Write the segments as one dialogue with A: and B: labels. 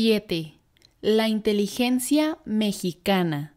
A: 7. La inteligencia mexicana.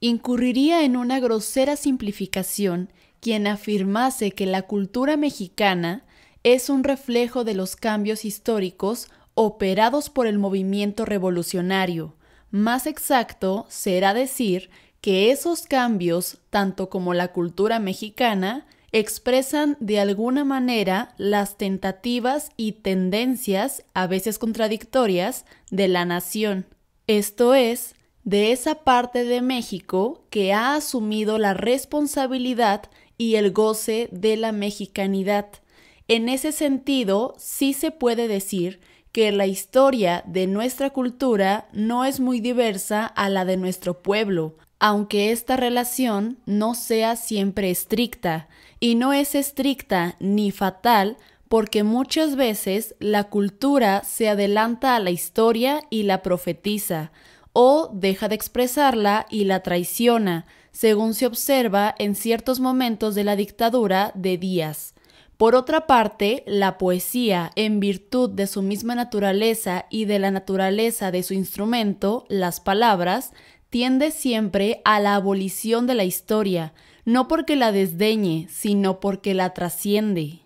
A: Incurriría en una grosera simplificación quien afirmase que la cultura mexicana es un reflejo de los cambios históricos operados por el movimiento revolucionario. Más exacto será decir que esos cambios, tanto como la cultura mexicana, expresan de alguna manera las tentativas y tendencias, a veces contradictorias, de la nación, esto es, de esa parte de México que ha asumido la responsabilidad y el goce de la mexicanidad. En ese sentido, sí se puede decir que la historia de nuestra cultura no es muy diversa a la de nuestro pueblo, aunque esta relación no sea siempre estricta, y no es estricta ni fatal porque muchas veces la cultura se adelanta a la historia y la profetiza, o deja de expresarla y la traiciona, según se observa en ciertos momentos de la dictadura de Díaz. Por otra parte, la poesía, en virtud de su misma naturaleza y de la naturaleza de su instrumento, las palabras, tiende siempre a la abolición de la historia, no porque la desdeñe, sino porque la trasciende.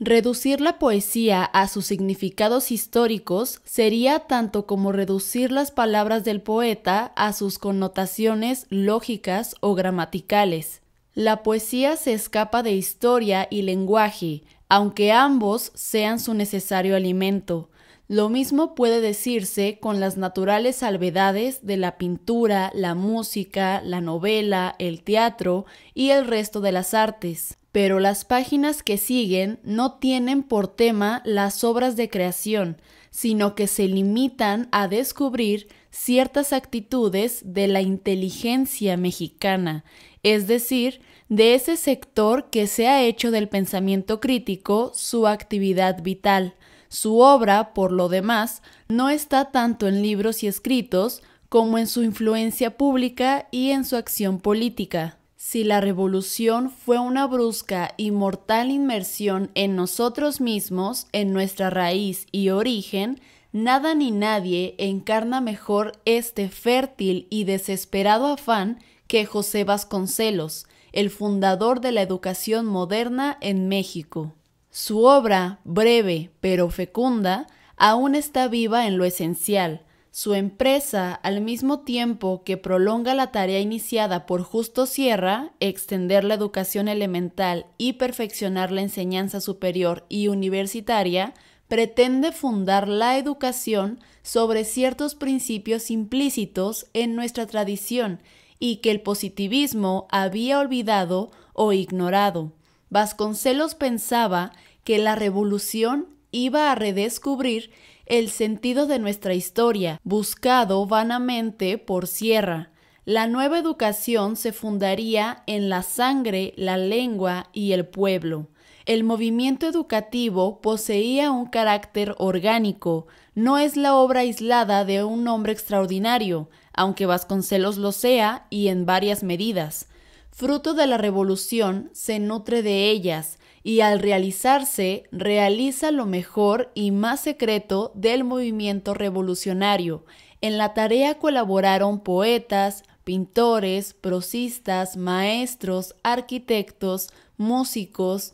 A: Reducir la poesía a sus significados históricos sería tanto como reducir las palabras del poeta a sus connotaciones lógicas o gramaticales. La poesía se escapa de historia y lenguaje, aunque ambos sean su necesario alimento. Lo mismo puede decirse con las naturales salvedades de la pintura, la música, la novela, el teatro y el resto de las artes. Pero las páginas que siguen no tienen por tema las obras de creación, sino que se limitan a descubrir ciertas actitudes de la inteligencia mexicana, es decir, de ese sector que se ha hecho del pensamiento crítico su actividad vital su obra, por lo demás, no está tanto en libros y escritos como en su influencia pública y en su acción política. Si la revolución fue una brusca y mortal inmersión en nosotros mismos, en nuestra raíz y origen, nada ni nadie encarna mejor este fértil y desesperado afán que José Vasconcelos, el fundador de la educación moderna en México. Su obra, breve pero fecunda, aún está viva en lo esencial. Su empresa, al mismo tiempo que prolonga la tarea iniciada por Justo Sierra, extender la educación elemental y perfeccionar la enseñanza superior y universitaria, pretende fundar la educación sobre ciertos principios implícitos en nuestra tradición y que el positivismo había olvidado o ignorado. Vasconcelos pensaba que la revolución iba a redescubrir el sentido de nuestra historia, buscado vanamente por Sierra. La nueva educación se fundaría en la sangre, la lengua y el pueblo. El movimiento educativo poseía un carácter orgánico, no es la obra aislada de un hombre extraordinario, aunque Vasconcelos lo sea y en varias medidas. Fruto de la revolución, se nutre de ellas, y al realizarse realiza lo mejor y más secreto del movimiento revolucionario. En la tarea colaboraron poetas, pintores, prosistas, maestros, arquitectos, músicos,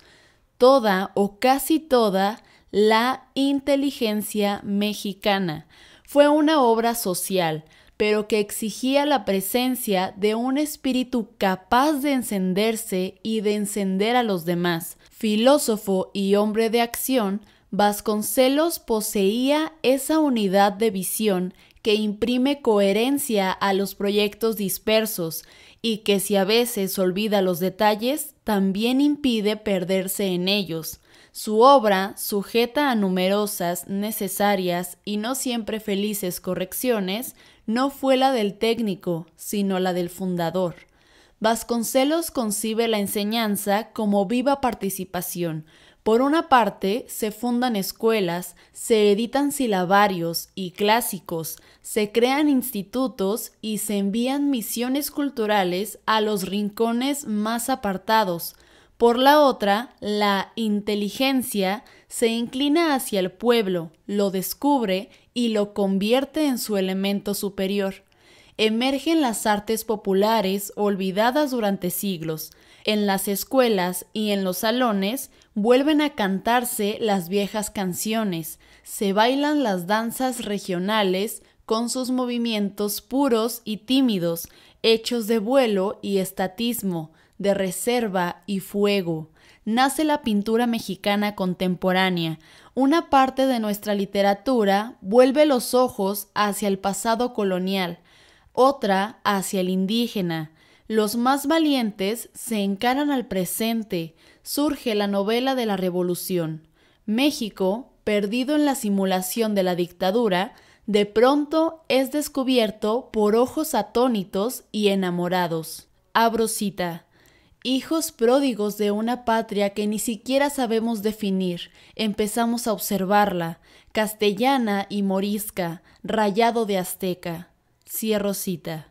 A: toda o casi toda la inteligencia mexicana. Fue una obra social, pero que exigía la presencia de un espíritu capaz de encenderse y de encender a los demás, Filósofo y hombre de acción, Vasconcelos poseía esa unidad de visión que imprime coherencia a los proyectos dispersos y que si a veces olvida los detalles, también impide perderse en ellos. Su obra, sujeta a numerosas, necesarias y no siempre felices correcciones, no fue la del técnico, sino la del fundador. Vasconcelos concibe la enseñanza como viva participación. Por una parte, se fundan escuelas, se editan silabarios y clásicos, se crean institutos y se envían misiones culturales a los rincones más apartados. Por la otra, la inteligencia se inclina hacia el pueblo, lo descubre y lo convierte en su elemento superior emergen las artes populares olvidadas durante siglos. En las escuelas y en los salones vuelven a cantarse las viejas canciones, se bailan las danzas regionales con sus movimientos puros y tímidos, hechos de vuelo y estatismo, de reserva y fuego. Nace la pintura mexicana contemporánea. Una parte de nuestra literatura vuelve los ojos hacia el pasado colonial, otra hacia el indígena. Los más valientes se encaran al presente. Surge la novela de la revolución. México, perdido en la simulación de la dictadura, de pronto es descubierto por ojos atónitos y enamorados. Abrocita, Hijos pródigos de una patria que ni siquiera sabemos definir, empezamos a observarla, castellana y morisca, rayado de azteca. Cierro cita.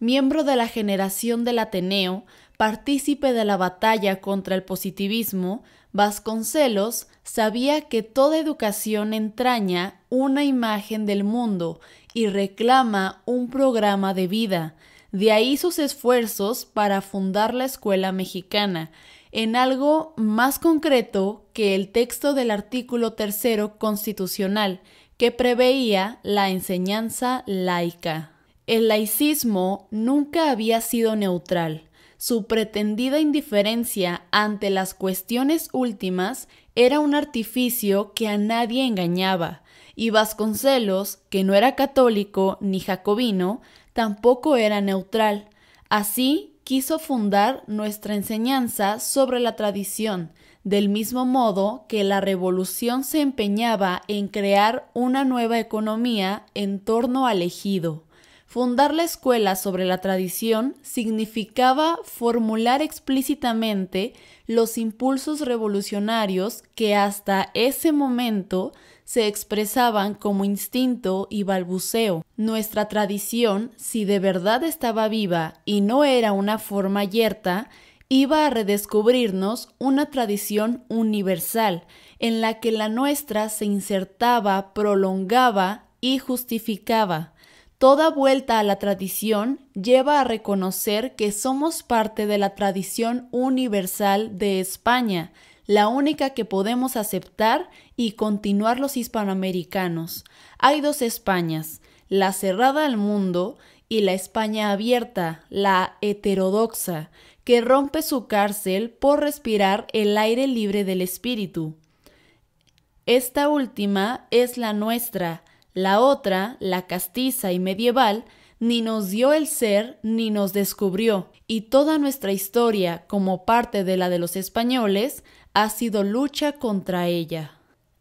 A: Miembro de la generación del Ateneo, partícipe de la batalla contra el positivismo, Vasconcelos sabía que toda educación entraña una imagen del mundo y reclama un programa de vida. De ahí sus esfuerzos para fundar la escuela mexicana, en algo más concreto que el texto del artículo tercero constitucional, que preveía la enseñanza laica. El laicismo nunca había sido neutral. Su pretendida indiferencia ante las cuestiones últimas era un artificio que a nadie engañaba, y Vasconcelos, que no era católico ni jacobino, tampoco era neutral. Así quiso fundar nuestra enseñanza sobre la tradición, del mismo modo que la revolución se empeñaba en crear una nueva economía en torno al ejido. Fundar la escuela sobre la tradición significaba formular explícitamente los impulsos revolucionarios que hasta ese momento se expresaban como instinto y balbuceo. Nuestra tradición, si de verdad estaba viva y no era una forma yerta, iba a redescubrirnos una tradición universal, en la que la nuestra se insertaba, prolongaba y justificaba. Toda vuelta a la tradición lleva a reconocer que somos parte de la tradición universal de España, la única que podemos aceptar y continuar los hispanoamericanos. Hay dos Españas, la cerrada al mundo y la España abierta, la heterodoxa, que rompe su cárcel por respirar el aire libre del espíritu. Esta última es la nuestra, la otra, la castiza y medieval, ni nos dio el ser ni nos descubrió, y toda nuestra historia, como parte de la de los españoles, ha sido lucha contra ella.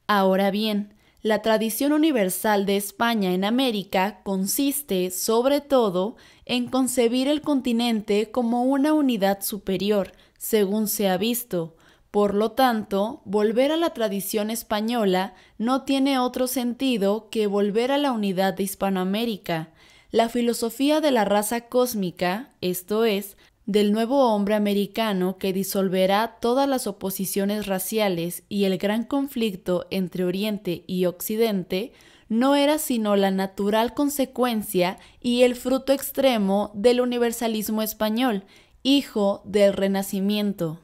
A: Ahora bien, la tradición universal de España en América consiste, sobre todo, en concebir el continente como una unidad superior, según se ha visto, por lo tanto, volver a la tradición española no tiene otro sentido que volver a la unidad de Hispanoamérica, la filosofía de la raza cósmica, esto es, del nuevo hombre americano que disolverá todas las oposiciones raciales y el gran conflicto entre Oriente y Occidente, no era sino la natural consecuencia y el fruto extremo del universalismo español, hijo del Renacimiento.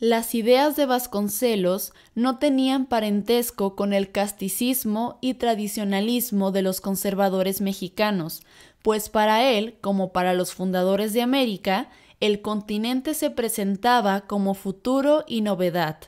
A: Las ideas de Vasconcelos no tenían parentesco con el casticismo y tradicionalismo de los conservadores mexicanos, pues para él, como para los fundadores de América, el continente se presentaba como futuro y novedad.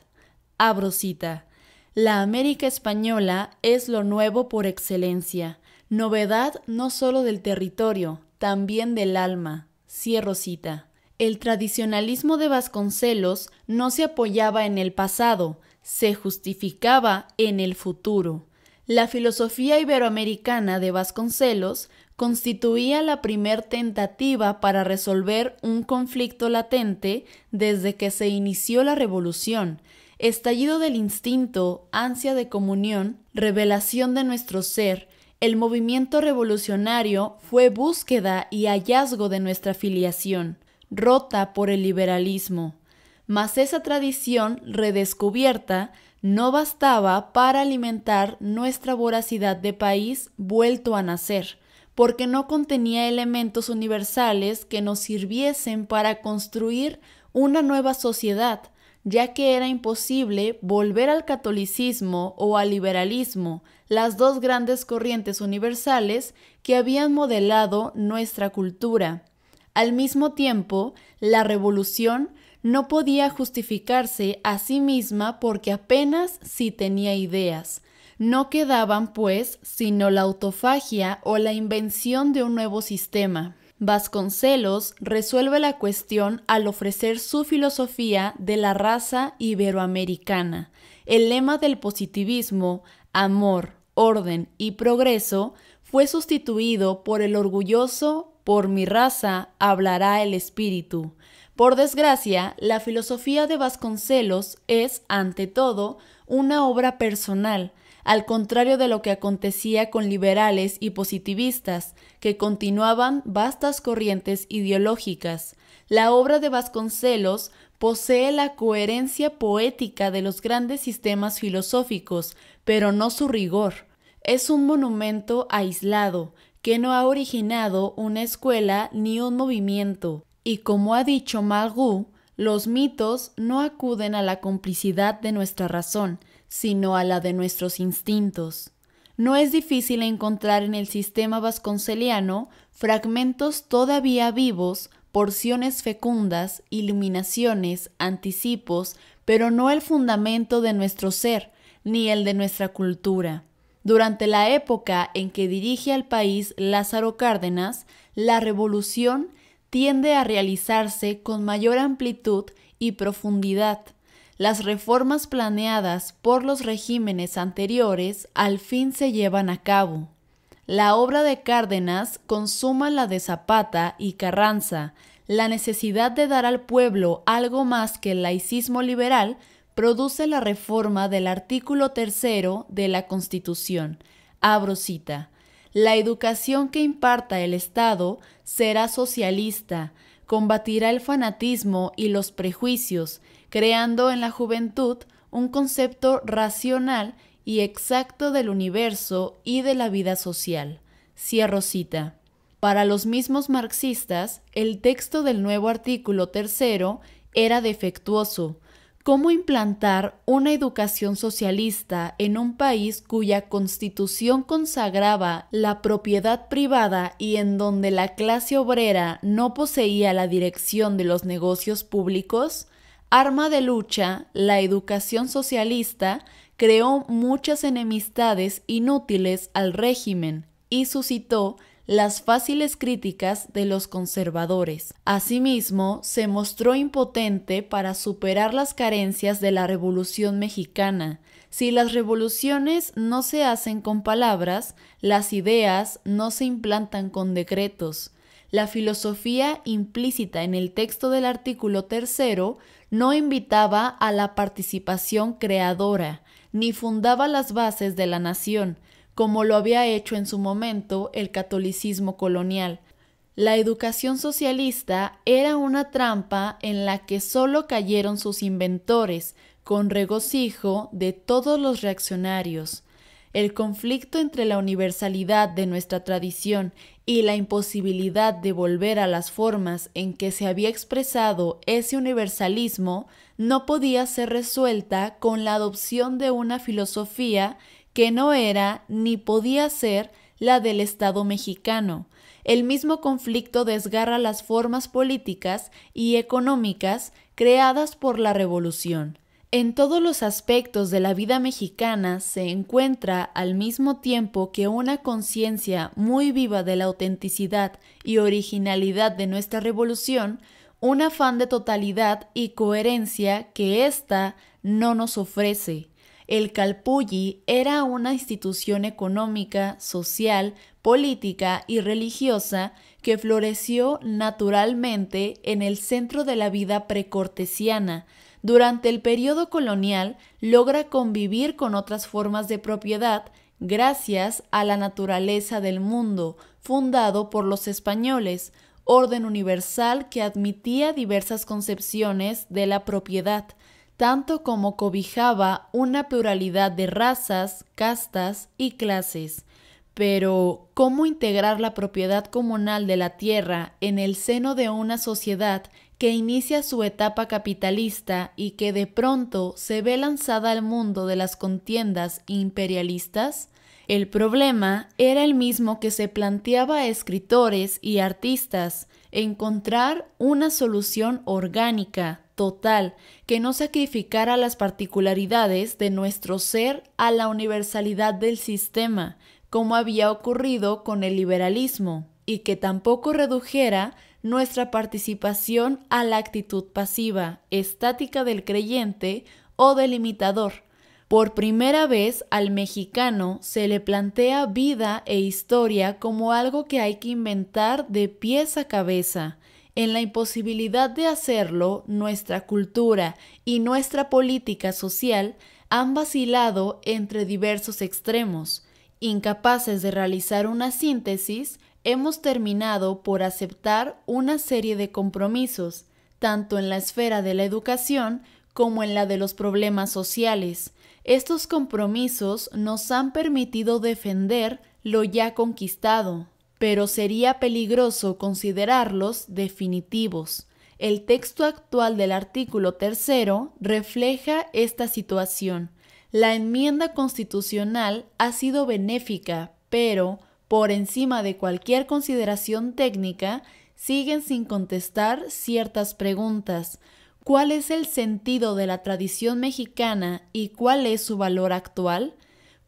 A: Abro cita. La América española es lo nuevo por excelencia, novedad no solo del territorio, también del alma. Cierro cita. El tradicionalismo de Vasconcelos no se apoyaba en el pasado, se justificaba en el futuro. La filosofía iberoamericana de Vasconcelos constituía la primer tentativa para resolver un conflicto latente desde que se inició la revolución, estallido del instinto, ansia de comunión, revelación de nuestro ser, el movimiento revolucionario fue búsqueda y hallazgo de nuestra filiación rota por el liberalismo, mas esa tradición redescubierta no bastaba para alimentar nuestra voracidad de país vuelto a nacer, porque no contenía elementos universales que nos sirviesen para construir una nueva sociedad, ya que era imposible volver al catolicismo o al liberalismo, las dos grandes corrientes universales que habían modelado nuestra cultura. Al mismo tiempo, la revolución no podía justificarse a sí misma porque apenas si tenía ideas. No quedaban, pues, sino la autofagia o la invención de un nuevo sistema. Vasconcelos resuelve la cuestión al ofrecer su filosofía de la raza iberoamericana. El lema del positivismo, amor, orden y progreso, fue sustituido por el orgulloso por mi raza hablará el espíritu. Por desgracia, la filosofía de Vasconcelos es, ante todo, una obra personal, al contrario de lo que acontecía con liberales y positivistas, que continuaban vastas corrientes ideológicas. La obra de Vasconcelos posee la coherencia poética de los grandes sistemas filosóficos, pero no su rigor. Es un monumento aislado, que no ha originado una escuela ni un movimiento, y como ha dicho Malgu los mitos no acuden a la complicidad de nuestra razón, sino a la de nuestros instintos. No es difícil encontrar en el sistema vasconceliano fragmentos todavía vivos, porciones fecundas, iluminaciones, anticipos, pero no el fundamento de nuestro ser, ni el de nuestra cultura. Durante la época en que dirige al país Lázaro Cárdenas, la revolución tiende a realizarse con mayor amplitud y profundidad. Las reformas planeadas por los regímenes anteriores al fin se llevan a cabo. La obra de Cárdenas consuma la de Zapata y Carranza. La necesidad de dar al pueblo algo más que el laicismo liberal produce la reforma del artículo tercero de la Constitución. Abro cita. La educación que imparta el Estado será socialista, combatirá el fanatismo y los prejuicios, creando en la juventud un concepto racional y exacto del universo y de la vida social. Cierro cita. Para los mismos marxistas, el texto del nuevo artículo tercero era defectuoso, cómo implantar una educación socialista en un país cuya constitución consagraba la propiedad privada y en donde la clase obrera no poseía la dirección de los negocios públicos, arma de lucha, la educación socialista creó muchas enemistades inútiles al régimen y suscitó las fáciles críticas de los conservadores. Asimismo, se mostró impotente para superar las carencias de la Revolución mexicana. Si las revoluciones no se hacen con palabras, las ideas no se implantan con decretos. La filosofía implícita en el texto del artículo tercero no invitaba a la participación creadora, ni fundaba las bases de la nación, como lo había hecho en su momento el catolicismo colonial. La educación socialista era una trampa en la que solo cayeron sus inventores, con regocijo de todos los reaccionarios. El conflicto entre la universalidad de nuestra tradición y la imposibilidad de volver a las formas en que se había expresado ese universalismo no podía ser resuelta con la adopción de una filosofía que no era ni podía ser la del Estado mexicano. El mismo conflicto desgarra las formas políticas y económicas creadas por la revolución. En todos los aspectos de la vida mexicana se encuentra al mismo tiempo que una conciencia muy viva de la autenticidad y originalidad de nuestra revolución, un afán de totalidad y coherencia que ésta no nos ofrece. El Calpulli era una institución económica, social, política y religiosa que floreció naturalmente en el centro de la vida precortesiana. Durante el periodo colonial logra convivir con otras formas de propiedad gracias a la naturaleza del mundo, fundado por los españoles, orden universal que admitía diversas concepciones de la propiedad tanto como cobijaba una pluralidad de razas, castas y clases. Pero, ¿cómo integrar la propiedad comunal de la tierra en el seno de una sociedad que inicia su etapa capitalista y que de pronto se ve lanzada al mundo de las contiendas imperialistas? El problema era el mismo que se planteaba a escritores y artistas, encontrar una solución orgánica, total, que no sacrificara las particularidades de nuestro ser a la universalidad del sistema, como había ocurrido con el liberalismo, y que tampoco redujera nuestra participación a la actitud pasiva, estática del creyente o del imitador. Por primera vez al mexicano se le plantea vida e historia como algo que hay que inventar de pies a cabeza, en la imposibilidad de hacerlo, nuestra cultura y nuestra política social han vacilado entre diversos extremos. Incapaces de realizar una síntesis, hemos terminado por aceptar una serie de compromisos, tanto en la esfera de la educación como en la de los problemas sociales. Estos compromisos nos han permitido defender lo ya conquistado, pero sería peligroso considerarlos definitivos. El texto actual del artículo tercero refleja esta situación. La enmienda constitucional ha sido benéfica, pero, por encima de cualquier consideración técnica, siguen sin contestar ciertas preguntas. ¿Cuál es el sentido de la tradición mexicana y cuál es su valor actual?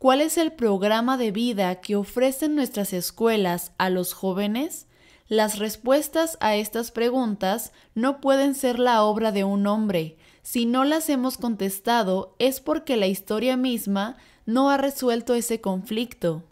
A: cuál es el programa de vida que ofrecen nuestras escuelas a los jóvenes, las respuestas a estas preguntas no pueden ser la obra de un hombre. Si no las hemos contestado es porque la historia misma no ha resuelto ese conflicto.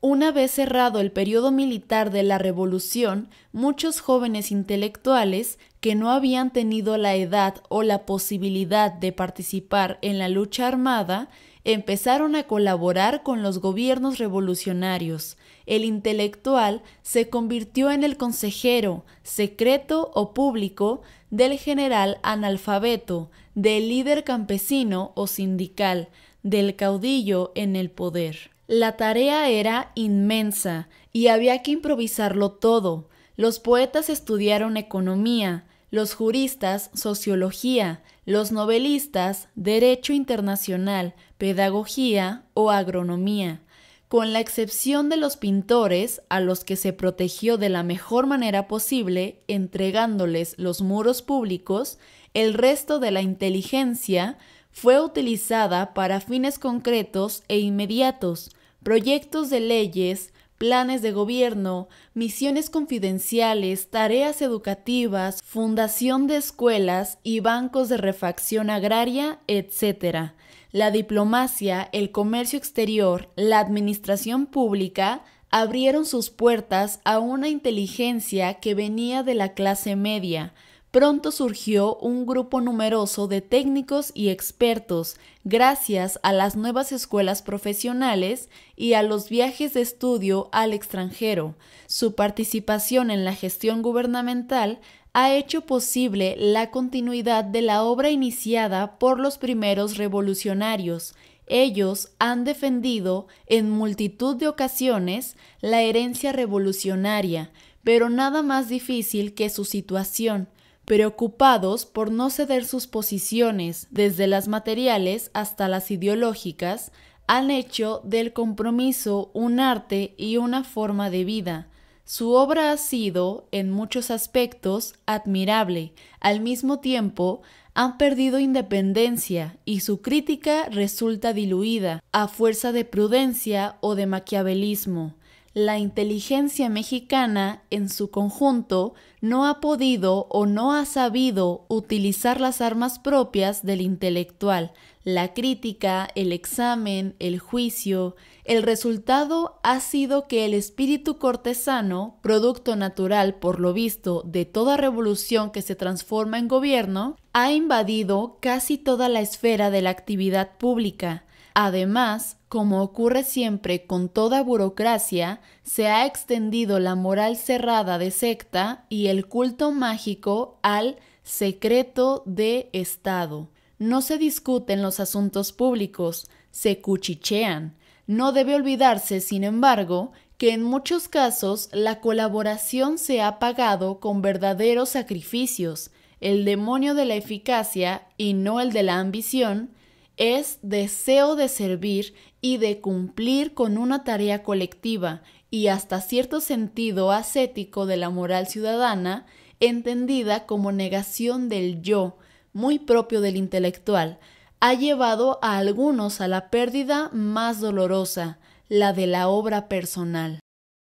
A: Una vez cerrado el periodo militar de la Revolución, muchos jóvenes intelectuales que no habían tenido la edad o la posibilidad de participar en la lucha armada empezaron a colaborar con los gobiernos revolucionarios. El intelectual se convirtió en el consejero, secreto o público, del general analfabeto, del líder campesino o sindical, del caudillo en el poder. La tarea era inmensa y había que improvisarlo todo. Los poetas estudiaron economía, los juristas sociología, los novelistas derecho internacional, pedagogía o agronomía, con la excepción de los pintores a los que se protegió de la mejor manera posible entregándoles los muros públicos, el resto de la inteligencia fue utilizada para fines concretos e inmediatos, proyectos de leyes, planes de gobierno, misiones confidenciales, tareas educativas, fundación de escuelas y bancos de refacción agraria, etc la diplomacia, el comercio exterior, la administración pública, abrieron sus puertas a una inteligencia que venía de la clase media. Pronto surgió un grupo numeroso de técnicos y expertos gracias a las nuevas escuelas profesionales y a los viajes de estudio al extranjero. Su participación en la gestión gubernamental ha hecho posible la continuidad de la obra iniciada por los primeros revolucionarios. Ellos han defendido en multitud de ocasiones la herencia revolucionaria, pero nada más difícil que su situación, preocupados por no ceder sus posiciones, desde las materiales hasta las ideológicas, han hecho del compromiso un arte y una forma de vida. Su obra ha sido, en muchos aspectos, admirable. Al mismo tiempo, han perdido independencia y su crítica resulta diluida a fuerza de prudencia o de maquiavelismo. La inteligencia mexicana, en su conjunto, no ha podido o no ha sabido utilizar las armas propias del intelectual, la crítica, el examen, el juicio, el resultado ha sido que el espíritu cortesano, producto natural por lo visto de toda revolución que se transforma en gobierno, ha invadido casi toda la esfera de la actividad pública. Además, como ocurre siempre con toda burocracia, se ha extendido la moral cerrada de secta y el culto mágico al secreto de Estado no se discuten los asuntos públicos, se cuchichean. No debe olvidarse, sin embargo, que en muchos casos la colaboración se ha pagado con verdaderos sacrificios. El demonio de la eficacia, y no el de la ambición, es deseo de servir y de cumplir con una tarea colectiva y hasta cierto sentido ascético de la moral ciudadana, entendida como negación del yo, muy propio del intelectual, ha llevado a algunos a la pérdida más dolorosa, la de la obra personal.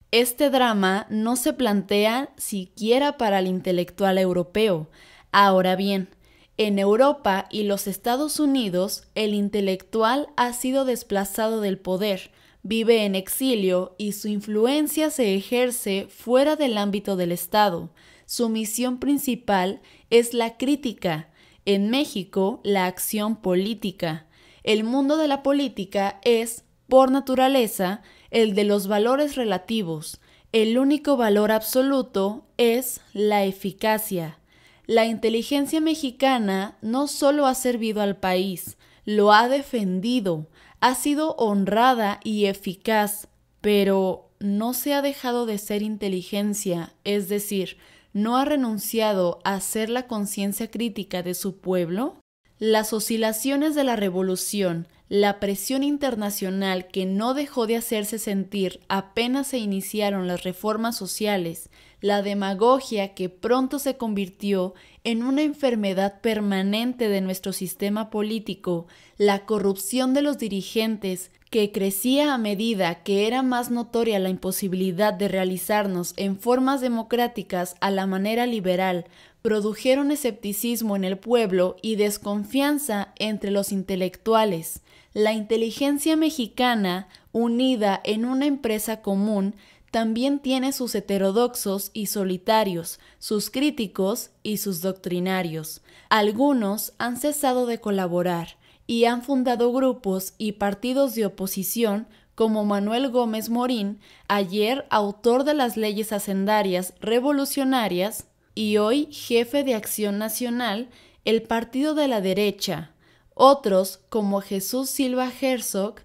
A: Este drama no se plantea siquiera para el intelectual europeo. Ahora bien, en Europa y los Estados Unidos, el intelectual ha sido desplazado del poder, vive en exilio y su influencia se ejerce fuera del ámbito del Estado. Su misión principal es la crítica, en México, la acción política. El mundo de la política es, por naturaleza, el de los valores relativos. El único valor absoluto es la eficacia. La inteligencia mexicana no solo ha servido al país, lo ha defendido, ha sido honrada y eficaz, pero no se ha dejado de ser inteligencia, es decir, no ha renunciado a ser la conciencia crítica de su pueblo, las oscilaciones de la revolución, la presión internacional que no dejó de hacerse sentir apenas se iniciaron las reformas sociales, la demagogia que pronto se convirtió en una enfermedad permanente de nuestro sistema político, la corrupción de los dirigentes, que crecía a medida que era más notoria la imposibilidad de realizarnos en formas democráticas a la manera liberal, produjeron escepticismo en el pueblo y desconfianza entre los intelectuales. La inteligencia mexicana, unida en una empresa común, también tiene sus heterodoxos y solitarios, sus críticos y sus doctrinarios. Algunos han cesado de colaborar, y han fundado grupos y partidos de oposición como Manuel Gómez Morín, ayer autor de las leyes hacendarias revolucionarias y hoy jefe de Acción Nacional, el partido de la derecha. Otros, como Jesús Silva Herzog,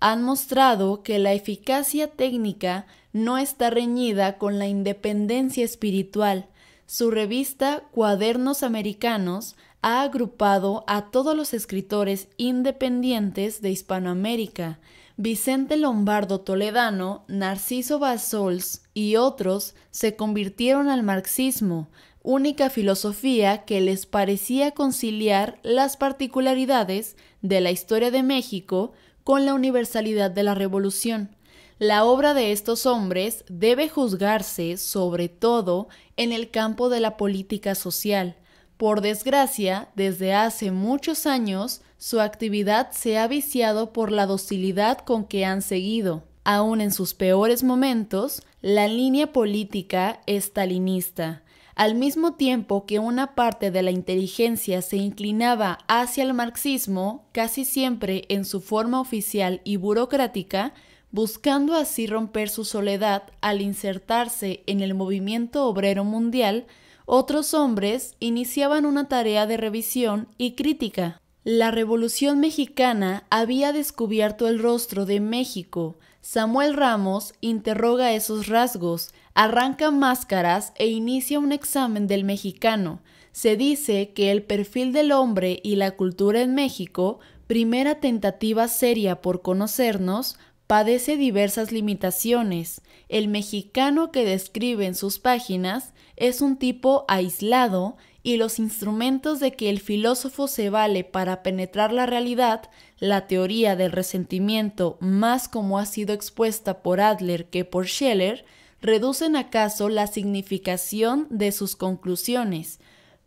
A: han mostrado que la eficacia técnica no está reñida con la independencia espiritual. Su revista Cuadernos Americanos ha agrupado a todos los escritores independientes de Hispanoamérica, Vicente Lombardo Toledano, Narciso Basols y otros se convirtieron al marxismo, única filosofía que les parecía conciliar las particularidades de la historia de México con la universalidad de la revolución. La obra de estos hombres debe juzgarse sobre todo en el campo de la política social, por desgracia, desde hace muchos años, su actividad se ha viciado por la docilidad con que han seguido, aún en sus peores momentos, la línea política estalinista. Al mismo tiempo que una parte de la inteligencia se inclinaba hacia el marxismo, casi siempre en su forma oficial y burocrática, buscando así romper su soledad al insertarse en el movimiento obrero mundial, otros hombres iniciaban una tarea de revisión y crítica. La Revolución Mexicana había descubierto el rostro de México. Samuel Ramos interroga esos rasgos, arranca máscaras e inicia un examen del mexicano. Se dice que el perfil del hombre y la cultura en México, primera tentativa seria por conocernos, padece diversas limitaciones. El mexicano que describe en sus páginas es un tipo aislado y los instrumentos de que el filósofo se vale para penetrar la realidad, la teoría del resentimiento más como ha sido expuesta por Adler que por Scheller, reducen acaso la significación de sus conclusiones.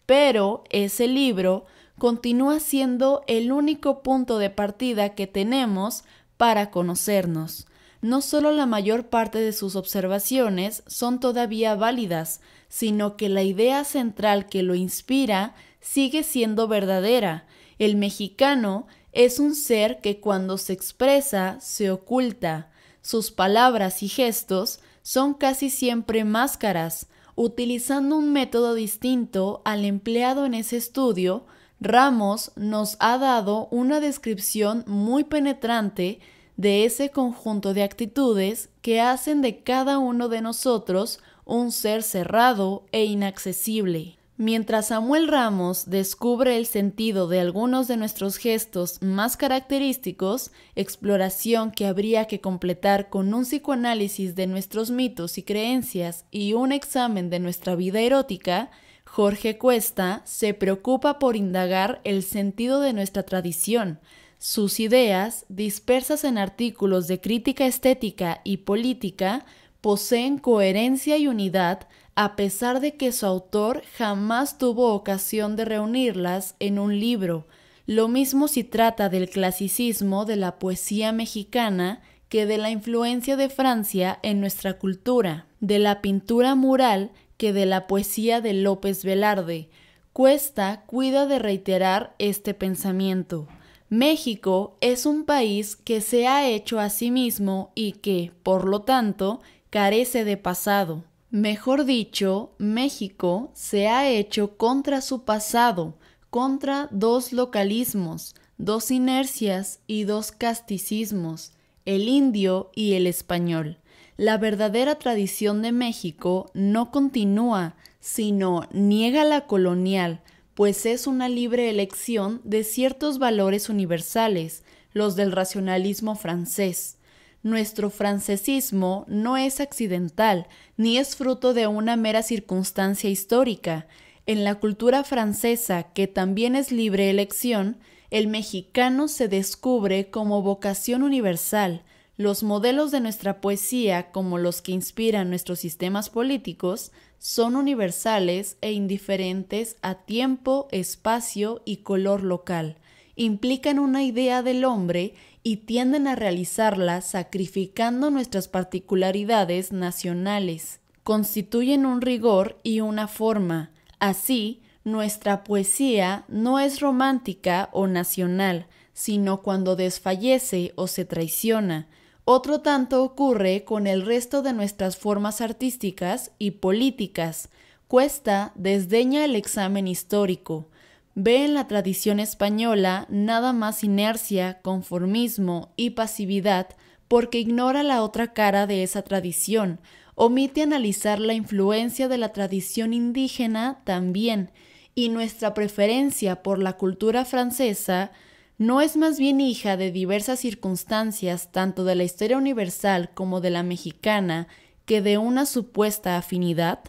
A: Pero ese libro continúa siendo el único punto de partida que tenemos para conocernos. No solo la mayor parte de sus observaciones son todavía válidas, sino que la idea central que lo inspira sigue siendo verdadera. El mexicano es un ser que cuando se expresa se oculta. Sus palabras y gestos son casi siempre máscaras, utilizando un método distinto al empleado en ese estudio Ramos nos ha dado una descripción muy penetrante de ese conjunto de actitudes que hacen de cada uno de nosotros un ser cerrado e inaccesible. Mientras Samuel Ramos descubre el sentido de algunos de nuestros gestos más característicos, exploración que habría que completar con un psicoanálisis de nuestros mitos y creencias y un examen de nuestra vida erótica, Jorge Cuesta se preocupa por indagar el sentido de nuestra tradición. Sus ideas, dispersas en artículos de crítica estética y política, poseen coherencia y unidad a pesar de que su autor jamás tuvo ocasión de reunirlas en un libro. Lo mismo si trata del clasicismo de la poesía mexicana que de la influencia de Francia en nuestra cultura, de la pintura mural que de la poesía de López Velarde. Cuesta cuida de reiterar este pensamiento. México es un país que se ha hecho a sí mismo y que, por lo tanto, carece de pasado. Mejor dicho, México se ha hecho contra su pasado, contra dos localismos, dos inercias y dos casticismos, el indio y el español la verdadera tradición de México no continúa, sino niega la colonial, pues es una libre elección de ciertos valores universales, los del racionalismo francés. Nuestro francesismo no es accidental, ni es fruto de una mera circunstancia histórica. En la cultura francesa, que también es libre elección, el mexicano se descubre como vocación universal, los modelos de nuestra poesía, como los que inspiran nuestros sistemas políticos, son universales e indiferentes a tiempo, espacio y color local. Implican una idea del hombre y tienden a realizarla sacrificando nuestras particularidades nacionales. Constituyen un rigor y una forma. Así, nuestra poesía no es romántica o nacional, sino cuando desfallece o se traiciona, otro tanto ocurre con el resto de nuestras formas artísticas y políticas. Cuesta desdeña el examen histórico. Ve en la tradición española nada más inercia, conformismo y pasividad porque ignora la otra cara de esa tradición, omite analizar la influencia de la tradición indígena también, y nuestra preferencia por la cultura francesa ¿No es más bien hija de diversas circunstancias, tanto de la historia universal como de la mexicana, que de una supuesta afinidad?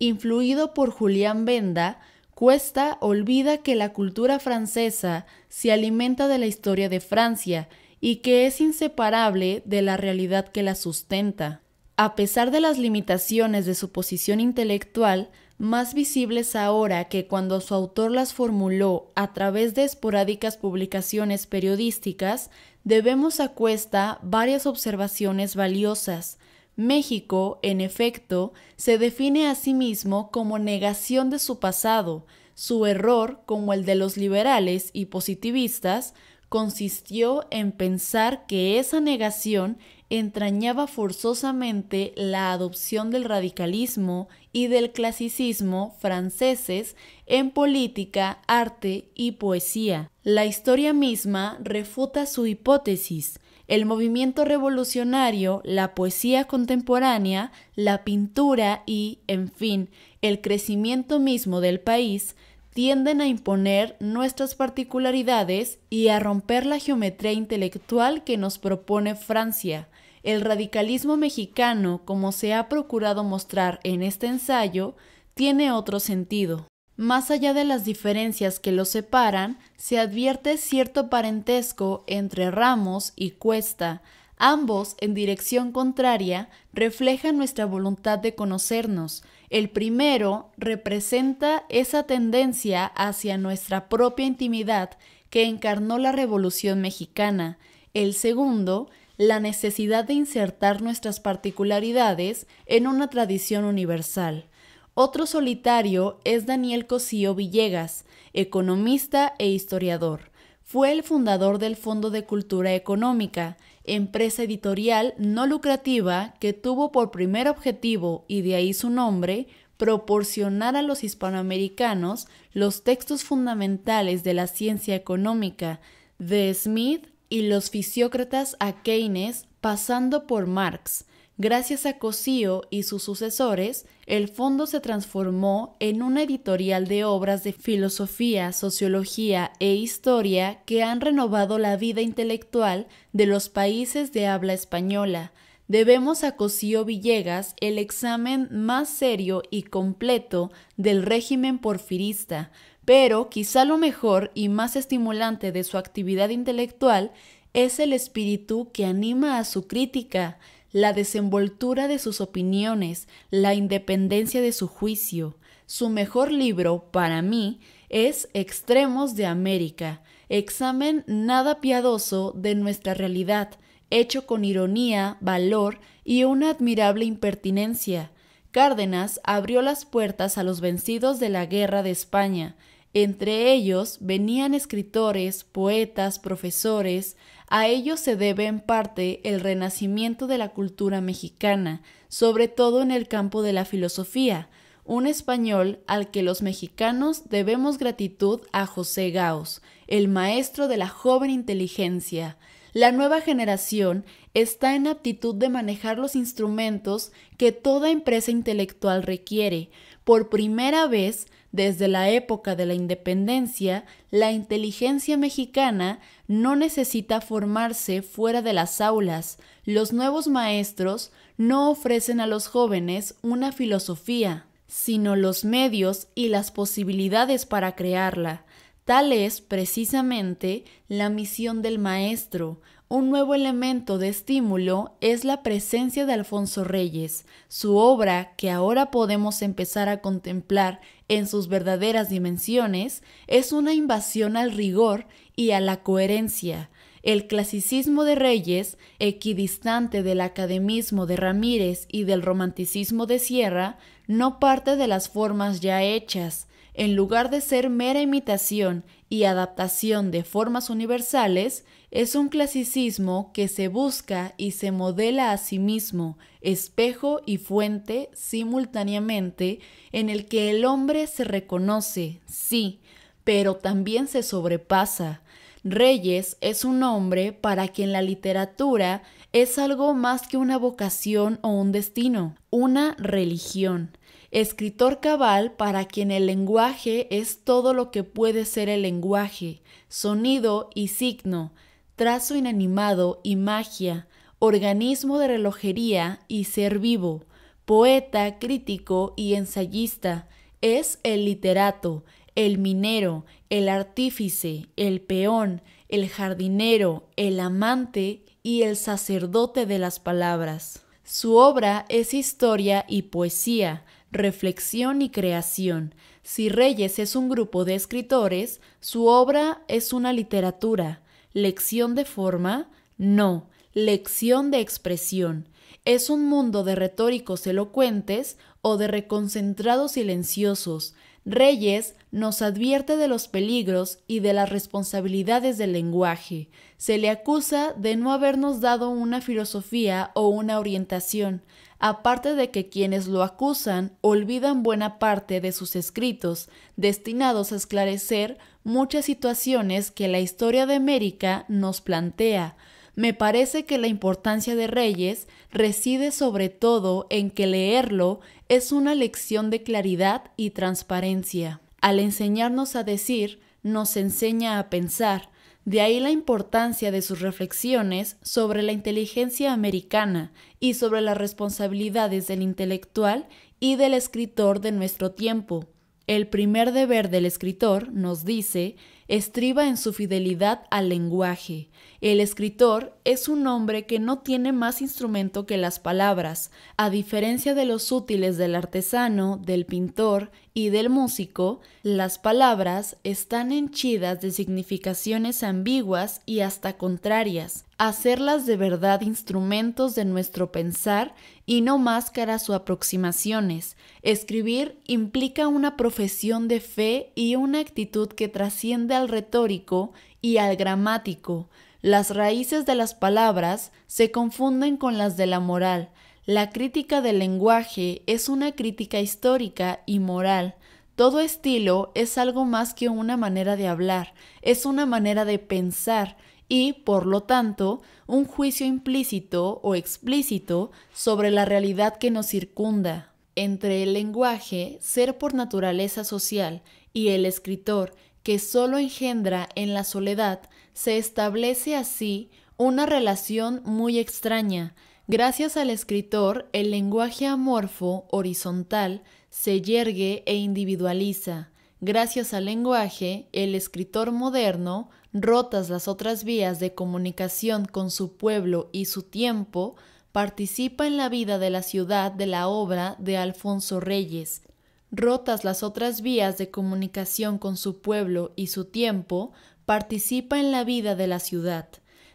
A: Influido por Julián Benda, Cuesta olvida que la cultura francesa se alimenta de la historia de Francia y que es inseparable de la realidad que la sustenta. A pesar de las limitaciones de su posición intelectual, más visibles ahora que cuando su autor las formuló a través de esporádicas publicaciones periodísticas, debemos a cuesta varias observaciones valiosas. México, en efecto, se define a sí mismo como negación de su pasado. Su error, como el de los liberales y positivistas, consistió en pensar que esa negación entrañaba forzosamente la adopción del radicalismo y del clasicismo franceses en política, arte y poesía. La historia misma refuta su hipótesis. El movimiento revolucionario, la poesía contemporánea, la pintura y, en fin, el crecimiento mismo del país tienden a imponer nuestras particularidades y a romper la geometría intelectual que nos propone Francia, el radicalismo mexicano, como se ha procurado mostrar en este ensayo, tiene otro sentido. Más allá de las diferencias que lo separan, se advierte cierto parentesco entre Ramos y Cuesta. Ambos, en dirección contraria, reflejan nuestra voluntad de conocernos. El primero representa esa tendencia hacia nuestra propia intimidad que encarnó la Revolución mexicana. El segundo la necesidad de insertar nuestras particularidades en una tradición universal. Otro solitario es Daniel Cosío Villegas, economista e historiador. Fue el fundador del Fondo de Cultura Económica, empresa editorial no lucrativa que tuvo por primer objetivo, y de ahí su nombre, proporcionar a los hispanoamericanos los textos fundamentales de la ciencia económica de Smith, y los fisiócratas a Keynes pasando por Marx. Gracias a Cosío y sus sucesores, el fondo se transformó en una editorial de obras de filosofía, sociología e historia que han renovado la vida intelectual de los países de habla española. Debemos a Cosío Villegas el examen más serio y completo del régimen porfirista, pero quizá lo mejor y más estimulante de su actividad intelectual es el espíritu que anima a su crítica, la desenvoltura de sus opiniones, la independencia de su juicio. Su mejor libro, para mí, es Extremos de América, examen nada piadoso de nuestra realidad, hecho con ironía, valor y una admirable impertinencia. Cárdenas abrió las puertas a los vencidos de la guerra de España, entre ellos venían escritores, poetas, profesores, a ellos se debe en parte el renacimiento de la cultura mexicana, sobre todo en el campo de la filosofía, un español al que los mexicanos debemos gratitud a José Gaos, el maestro de la joven inteligencia. La nueva generación está en aptitud de manejar los instrumentos que toda empresa intelectual requiere. Por primera vez, desde la época de la independencia, la inteligencia mexicana no necesita formarse fuera de las aulas. Los nuevos maestros no ofrecen a los jóvenes una filosofía, sino los medios y las posibilidades para crearla. Tal es precisamente la misión del maestro, un nuevo elemento de estímulo es la presencia de Alfonso Reyes, su obra que ahora podemos empezar a contemplar en sus verdaderas dimensiones es una invasión al rigor y a la coherencia. El clasicismo de Reyes, equidistante del academismo de Ramírez y del romanticismo de Sierra, no parte de las formas ya hechas, en lugar de ser mera imitación y adaptación de formas universales, es un clasicismo que se busca y se modela a sí mismo, espejo y fuente simultáneamente, en el que el hombre se reconoce, sí, pero también se sobrepasa. Reyes es un hombre para quien la literatura es algo más que una vocación o un destino, una religión. Escritor cabal para quien el lenguaje es todo lo que puede ser el lenguaje, sonido y signo, trazo inanimado y magia, organismo de relojería y ser vivo, poeta, crítico y ensayista, es el literato, el minero, el artífice, el peón, el jardinero, el amante y el sacerdote de las palabras. Su obra es historia y poesía, reflexión y creación. Si Reyes es un grupo de escritores, su obra es una literatura lección de forma, no, lección de expresión. Es un mundo de retóricos elocuentes o de reconcentrados silenciosos. Reyes nos advierte de los peligros y de las responsabilidades del lenguaje. Se le acusa de no habernos dado una filosofía o una orientación, aparte de que quienes lo acusan olvidan buena parte de sus escritos, destinados a esclarecer muchas situaciones que la historia de América nos plantea. Me parece que la importancia de Reyes reside sobre todo en que leerlo es una lección de claridad y transparencia. Al enseñarnos a decir, nos enseña a pensar, de ahí la importancia de sus reflexiones sobre la inteligencia americana y sobre las responsabilidades del intelectual y del escritor de nuestro tiempo. El primer deber del escritor, nos dice, estriba en su fidelidad al lenguaje. El escritor es un hombre que no tiene más instrumento que las palabras, a diferencia de los útiles del artesano, del pintor y del músico, las palabras están henchidas de significaciones ambiguas y hasta contrarias, hacerlas de verdad instrumentos de nuestro pensar y no máscaras o aproximaciones. Escribir implica una profesión de fe y una actitud que trasciende al retórico y al gramático. Las raíces de las palabras se confunden con las de la moral. La crítica del lenguaje es una crítica histórica y moral. Todo estilo es algo más que una manera de hablar, es una manera de pensar, y, por lo tanto, un juicio implícito o explícito sobre la realidad que nos circunda. Entre el lenguaje, ser por naturaleza social, y el escritor, que solo engendra en la soledad, se establece así una relación muy extraña. Gracias al escritor, el lenguaje amorfo, horizontal, se yergue e individualiza. Gracias al lenguaje, el escritor moderno, rotas las otras vías de comunicación con su pueblo y su tiempo, participa en la vida de la ciudad de la obra de Alfonso Reyes. Rotas las otras vías de comunicación con su pueblo y su tiempo, participa en la vida de la ciudad.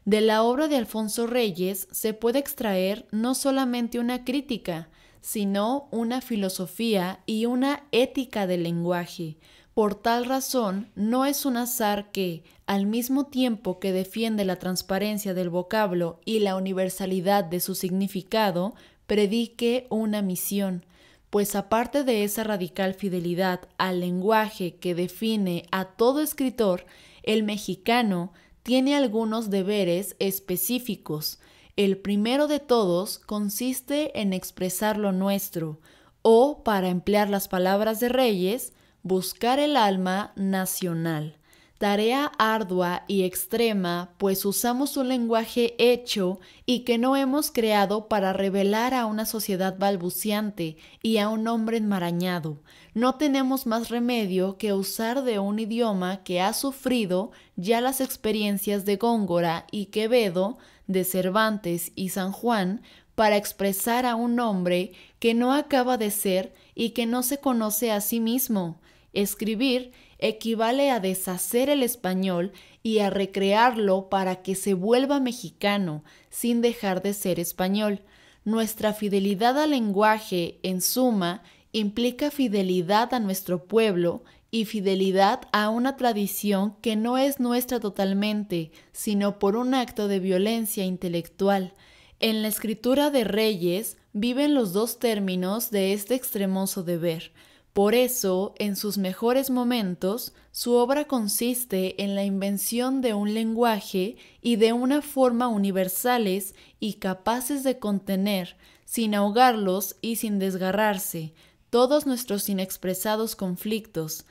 A: De la obra de Alfonso Reyes se puede extraer no solamente una crítica, sino una filosofía y una ética del lenguaje, por tal razón, no es un azar que, al mismo tiempo que defiende la transparencia del vocablo y la universalidad de su significado, predique una misión, pues aparte de esa radical fidelidad al lenguaje que define a todo escritor, el mexicano tiene algunos deberes específicos. El primero de todos consiste en expresar lo nuestro, o, para emplear las palabras de Reyes, buscar el alma nacional. Tarea ardua y extrema, pues usamos un lenguaje hecho y que no hemos creado para revelar a una sociedad balbuciante y a un hombre enmarañado. No tenemos más remedio que usar de un idioma que ha sufrido ya las experiencias de Góngora y Quevedo, de Cervantes y San Juan, para expresar a un hombre que no acaba de ser y que no se conoce a sí mismo Escribir equivale a deshacer el español y a recrearlo para que se vuelva mexicano sin dejar de ser español. Nuestra fidelidad al lenguaje, en suma, implica fidelidad a nuestro pueblo y fidelidad a una tradición que no es nuestra totalmente, sino por un acto de violencia intelectual. En la escritura de Reyes viven los dos términos de este extremoso deber. Por eso, en sus mejores momentos, su obra consiste en la invención de un lenguaje y de una forma universales y capaces de contener, sin ahogarlos y sin desgarrarse, todos nuestros inexpresados conflictos.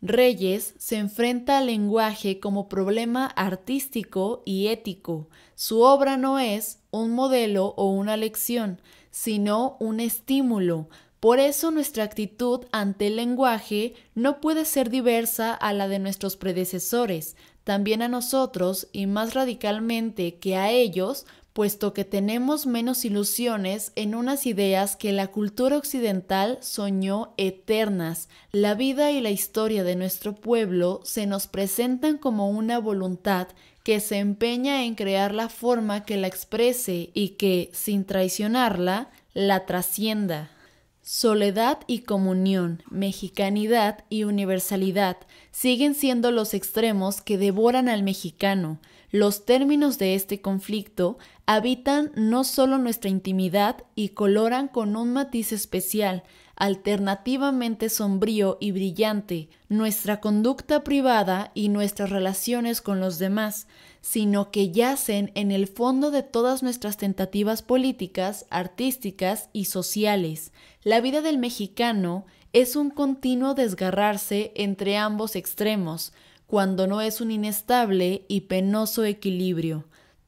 A: Reyes se enfrenta al lenguaje como problema artístico y ético. Su obra no es un modelo o una lección, sino un estímulo, por eso nuestra actitud ante el lenguaje no puede ser diversa a la de nuestros predecesores, también a nosotros y más radicalmente que a ellos, puesto que tenemos menos ilusiones en unas ideas que la cultura occidental soñó eternas. La vida y la historia de nuestro pueblo se nos presentan como una voluntad que se empeña en crear la forma que la exprese y que, sin traicionarla, la trascienda. Soledad y comunión, mexicanidad y universalidad siguen siendo los extremos que devoran al mexicano. Los términos de este conflicto habitan no solo nuestra intimidad y coloran con un matiz especial, alternativamente sombrío y brillante, nuestra conducta privada y nuestras relaciones con los demás, sino que yacen en el fondo de todas nuestras tentativas políticas, artísticas y sociales. La vida del mexicano es un continuo desgarrarse entre ambos extremos, cuando no es un inestable y penoso equilibrio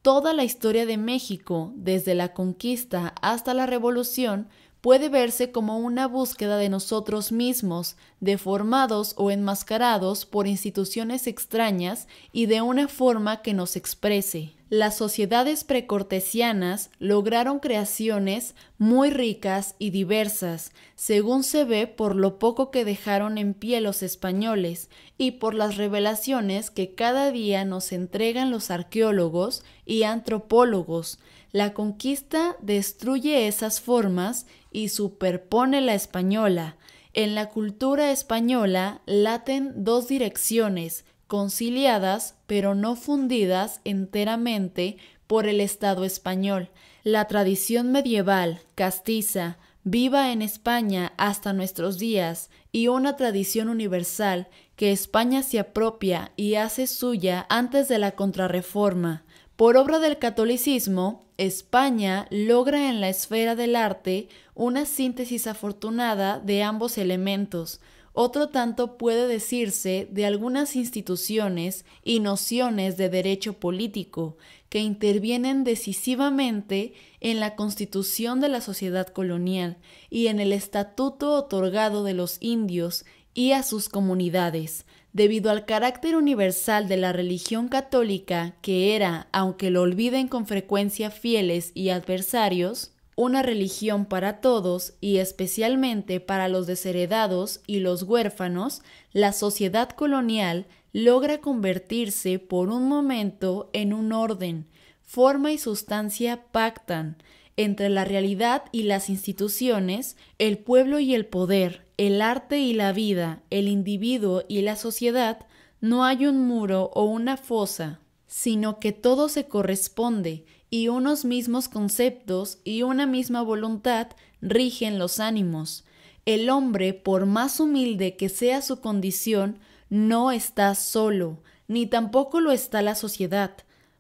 A: toda la historia de México, desde la conquista hasta la revolución, puede verse como una búsqueda de nosotros mismos, deformados o enmascarados por instituciones extrañas y de una forma que nos exprese. Las sociedades precortesianas lograron creaciones muy ricas y diversas, según se ve por lo poco que dejaron en pie los españoles y por las revelaciones que cada día nos entregan los arqueólogos y antropólogos, la conquista destruye esas formas y superpone la española. En la cultura española laten dos direcciones, conciliadas pero no fundidas enteramente por el Estado español. La tradición medieval, castiza, viva en España hasta nuestros días y una tradición universal que España se apropia y hace suya antes de la contrarreforma. Por obra del catolicismo, España logra en la esfera del arte una síntesis afortunada de ambos elementos. Otro tanto puede decirse de algunas instituciones y nociones de derecho político que intervienen decisivamente en la constitución de la sociedad colonial y en el estatuto otorgado de los indios y a sus comunidades, debido al carácter universal de la religión católica que era, aunque lo olviden con frecuencia fieles y adversarios, una religión para todos y especialmente para los desheredados y los huérfanos, la sociedad colonial logra convertirse por un momento en un orden, forma y sustancia pactan, entre la realidad y las instituciones, el pueblo y el poder, el arte y la vida, el individuo y la sociedad, no hay un muro o una fosa, sino que todo se corresponde y unos mismos conceptos y una misma voluntad rigen los ánimos. El hombre, por más humilde que sea su condición, no está solo, ni tampoco lo está la sociedad.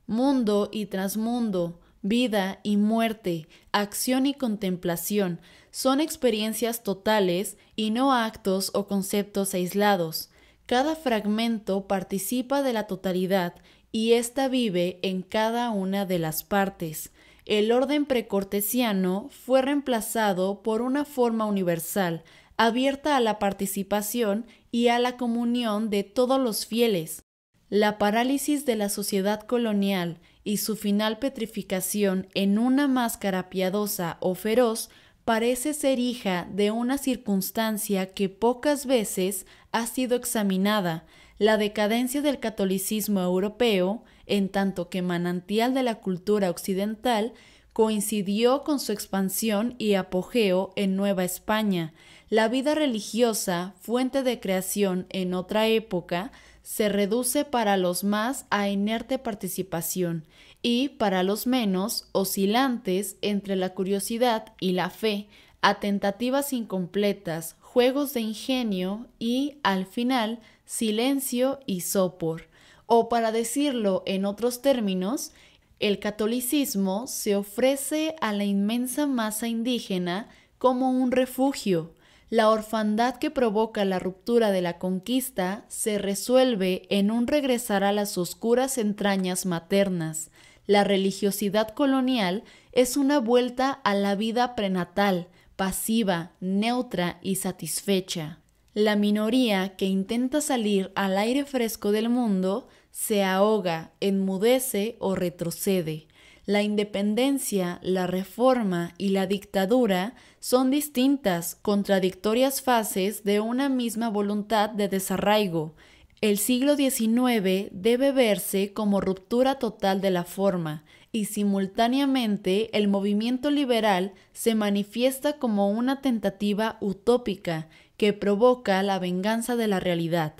A: Mundo y transmundo, vida y muerte, acción y contemplación, son experiencias totales y no actos o conceptos aislados. Cada fragmento participa de la totalidad y ésta vive en cada una de las partes. El orden precortesiano fue reemplazado por una forma universal, abierta a la participación y a la comunión de todos los fieles. La parálisis de la sociedad colonial y su final petrificación en una máscara piadosa o feroz parece ser hija de una circunstancia que pocas veces ha sido examinada, la decadencia del catolicismo europeo, en tanto que manantial de la cultura occidental, coincidió con su expansión y apogeo en Nueva España. La vida religiosa, fuente de creación en otra época, se reduce para los más a inerte participación y para los menos oscilantes entre la curiosidad y la fe, a tentativas incompletas, juegos de ingenio y, al final, silencio y sopor. O para decirlo en otros términos, el catolicismo se ofrece a la inmensa masa indígena como un refugio, la orfandad que provoca la ruptura de la conquista se resuelve en un regresar a las oscuras entrañas maternas. La religiosidad colonial es una vuelta a la vida prenatal, pasiva, neutra y satisfecha. La minoría que intenta salir al aire fresco del mundo se ahoga, enmudece o retrocede. La independencia, la reforma y la dictadura son distintas, contradictorias fases de una misma voluntad de desarraigo. El siglo XIX debe verse como ruptura total de la forma, y simultáneamente el movimiento liberal se manifiesta como una tentativa utópica que provoca la venganza de la realidad.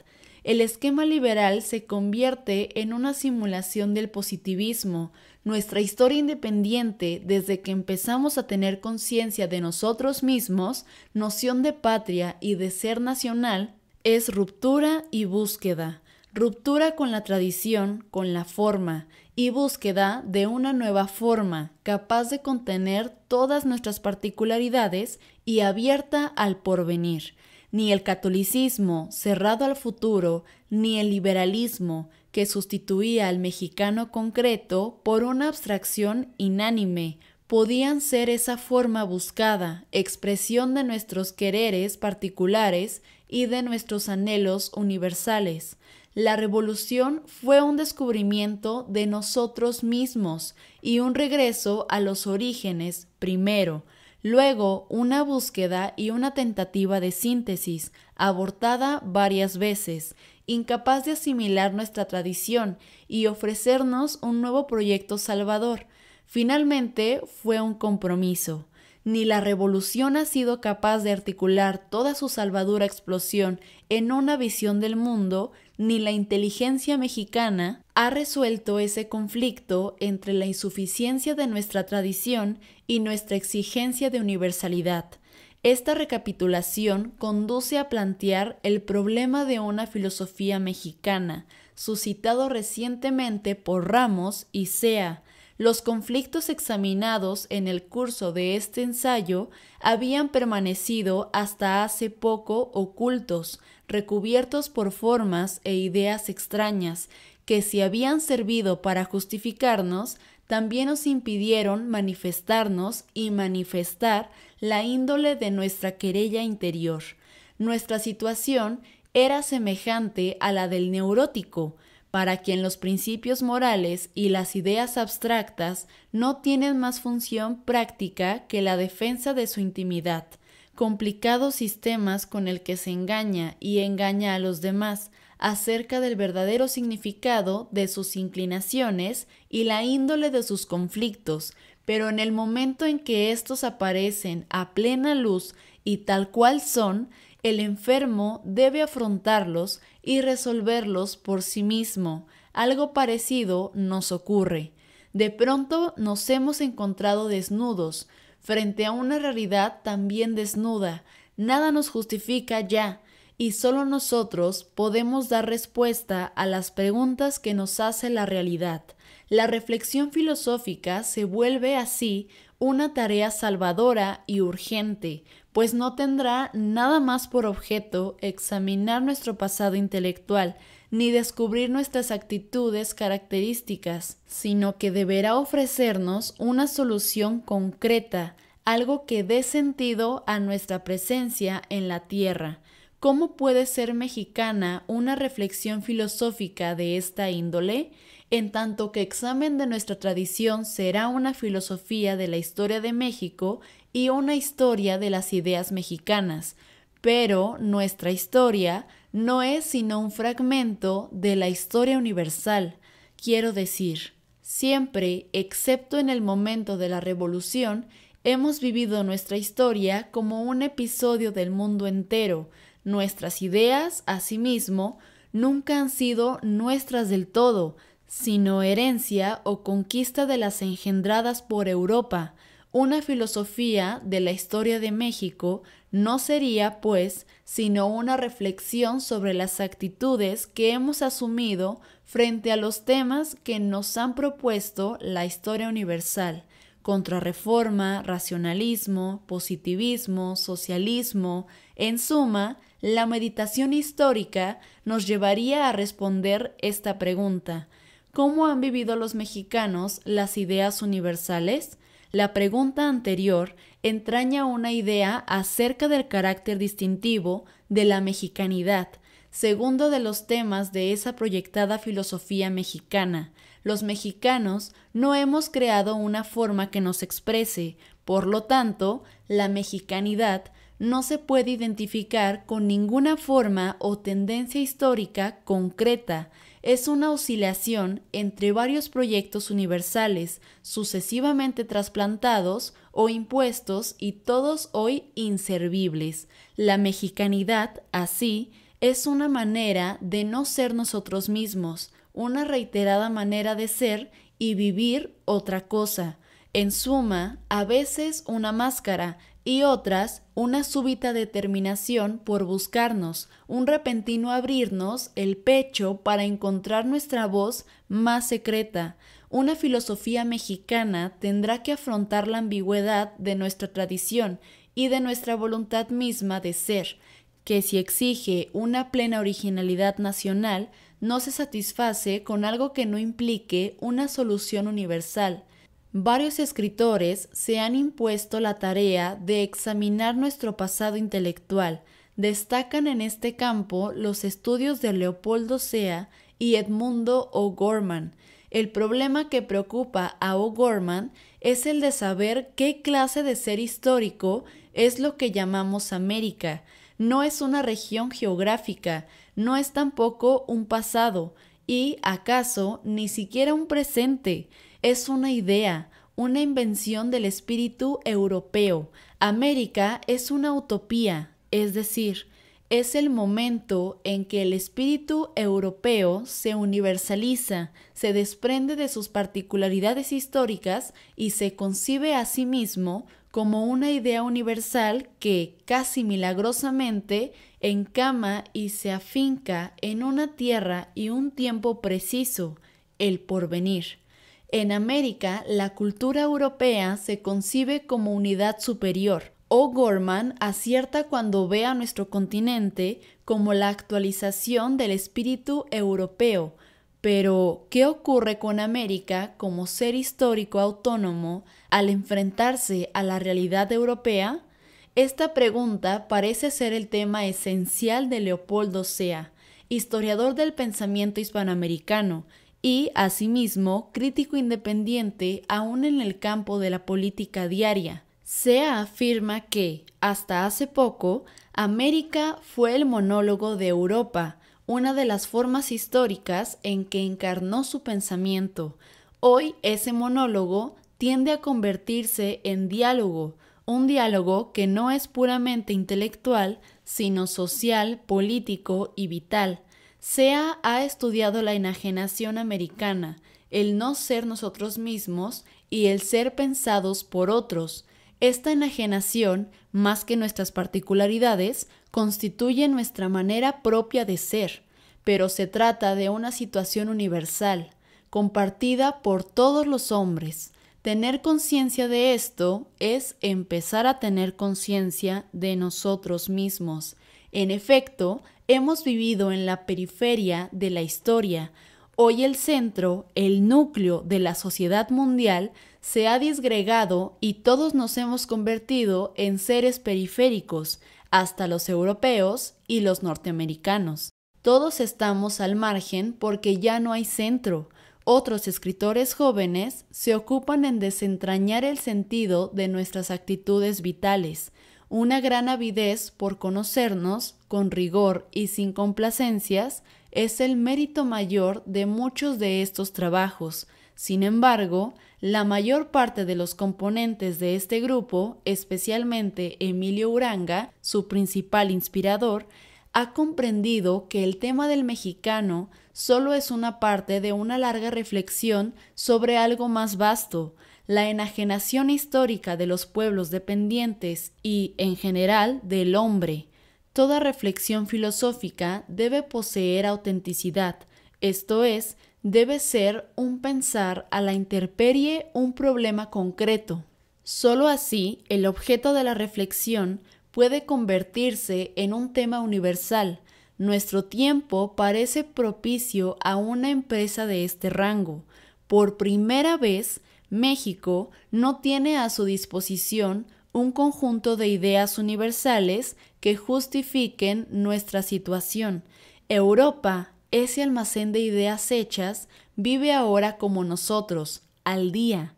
A: El esquema liberal se convierte en una simulación del positivismo, nuestra historia independiente, desde que empezamos a tener conciencia de nosotros mismos, noción de patria y de ser nacional, es ruptura y búsqueda. Ruptura con la tradición, con la forma, y búsqueda de una nueva forma capaz de contener todas nuestras particularidades y abierta al porvenir. Ni el catolicismo, cerrado al futuro, ni el liberalismo, que sustituía al mexicano concreto por una abstracción inánime, podían ser esa forma buscada, expresión de nuestros quereres particulares y de nuestros anhelos universales. La revolución fue un descubrimiento de nosotros mismos y un regreso a los orígenes primero, luego una búsqueda y una tentativa de síntesis, abortada varias veces, incapaz de asimilar nuestra tradición y ofrecernos un nuevo proyecto salvador. Finalmente fue un compromiso. Ni la revolución ha sido capaz de articular toda su salvadura explosión en una visión del mundo, ni la inteligencia mexicana ha resuelto ese conflicto entre la insuficiencia de nuestra tradición y nuestra exigencia de universalidad. Esta recapitulación conduce a plantear el problema de una filosofía mexicana, suscitado recientemente por Ramos y Sea. Los conflictos examinados en el curso de este ensayo habían permanecido hasta hace poco ocultos, recubiertos por formas e ideas extrañas, que si habían servido para justificarnos, también nos impidieron manifestarnos y manifestar la índole de nuestra querella interior. Nuestra situación era semejante a la del neurótico, para quien los principios morales y las ideas abstractas no tienen más función práctica que la defensa de su intimidad, complicados sistemas con el que se engaña y engaña a los demás acerca del verdadero significado de sus inclinaciones y la índole de sus conflictos, pero en el momento en que estos aparecen a plena luz y tal cual son, el enfermo debe afrontarlos y resolverlos por sí mismo. Algo parecido nos ocurre. De pronto nos hemos encontrado desnudos, frente a una realidad también desnuda. Nada nos justifica ya, y solo nosotros podemos dar respuesta a las preguntas que nos hace la realidad. La reflexión filosófica se vuelve así una tarea salvadora y urgente, pues no tendrá nada más por objeto examinar nuestro pasado intelectual, ni descubrir nuestras actitudes características, sino que deberá ofrecernos una solución concreta, algo que dé sentido a nuestra presencia en la Tierra. ¿Cómo puede ser mexicana una reflexión filosófica de esta índole? en tanto que examen de nuestra tradición será una filosofía de la historia de México y una historia de las ideas mexicanas, pero nuestra historia no es sino un fragmento de la historia universal, quiero decir. Siempre, excepto en el momento de la revolución, hemos vivido nuestra historia como un episodio del mundo entero. Nuestras ideas, asimismo, nunca han sido nuestras del todo, sino herencia o conquista de las engendradas por Europa. Una filosofía de la historia de México no sería, pues, sino una reflexión sobre las actitudes que hemos asumido frente a los temas que nos han propuesto la historia universal, contrarreforma, racionalismo, positivismo, socialismo, en suma, la meditación histórica nos llevaría a responder esta pregunta cómo han vivido los mexicanos las ideas universales, la pregunta anterior entraña una idea acerca del carácter distintivo de la mexicanidad, segundo de los temas de esa proyectada filosofía mexicana. Los mexicanos no hemos creado una forma que nos exprese, por lo tanto, la mexicanidad no se puede identificar con ninguna forma o tendencia histórica concreta, es una oscilación entre varios proyectos universales sucesivamente trasplantados o impuestos y todos hoy inservibles. La mexicanidad, así, es una manera de no ser nosotros mismos, una reiterada manera de ser y vivir otra cosa. En suma, a veces una máscara, y otras una súbita determinación por buscarnos, un repentino abrirnos el pecho para encontrar nuestra voz más secreta. Una filosofía mexicana tendrá que afrontar la ambigüedad de nuestra tradición y de nuestra voluntad misma de ser, que si exige una plena originalidad nacional, no se satisface con algo que no implique una solución universal, varios escritores se han impuesto la tarea de examinar nuestro pasado intelectual. Destacan en este campo los estudios de Leopoldo Sea y Edmundo O'Gorman. El problema que preocupa a O'Gorman es el de saber qué clase de ser histórico es lo que llamamos América. No es una región geográfica, no es tampoco un pasado y, acaso, ni siquiera un presente es una idea, una invención del espíritu europeo. América es una utopía, es decir, es el momento en que el espíritu europeo se universaliza, se desprende de sus particularidades históricas y se concibe a sí mismo como una idea universal que, casi milagrosamente, encama y se afinca en una tierra y un tiempo preciso, el porvenir. En América, la cultura europea se concibe como unidad superior. O Gorman acierta cuando ve a nuestro continente como la actualización del espíritu europeo. Pero, ¿qué ocurre con América como ser histórico autónomo al enfrentarse a la realidad europea? Esta pregunta parece ser el tema esencial de Leopoldo Sea, historiador del pensamiento hispanoamericano, y, asimismo, crítico independiente aún en el campo de la política diaria. Sea afirma que, hasta hace poco, América fue el monólogo de Europa, una de las formas históricas en que encarnó su pensamiento. Hoy ese monólogo tiende a convertirse en diálogo, un diálogo que no es puramente intelectual, sino social, político y vital, SEA ha estudiado la enajenación americana, el no ser nosotros mismos y el ser pensados por otros. Esta enajenación, más que nuestras particularidades, constituye nuestra manera propia de ser, pero se trata de una situación universal, compartida por todos los hombres. Tener conciencia de esto es empezar a tener conciencia de nosotros mismos. En efecto, Hemos vivido en la periferia de la historia. Hoy el centro, el núcleo de la sociedad mundial, se ha disgregado y todos nos hemos convertido en seres periféricos, hasta los europeos y los norteamericanos. Todos estamos al margen porque ya no hay centro. Otros escritores jóvenes se ocupan en desentrañar el sentido de nuestras actitudes vitales, una gran avidez por conocernos, con rigor y sin complacencias, es el mérito mayor de muchos de estos trabajos. Sin embargo, la mayor parte de los componentes de este grupo, especialmente Emilio Uranga, su principal inspirador, ha comprendido que el tema del mexicano solo es una parte de una larga reflexión sobre algo más vasto, la enajenación histórica de los pueblos dependientes y, en general, del hombre. Toda reflexión filosófica debe poseer autenticidad, esto es, debe ser un pensar a la interperie un problema concreto. Solo así el objeto de la reflexión puede convertirse en un tema universal. Nuestro tiempo parece propicio a una empresa de este rango. Por primera vez, México no tiene a su disposición un conjunto de ideas universales que justifiquen nuestra situación. Europa, ese almacén de ideas hechas, vive ahora como nosotros, al día.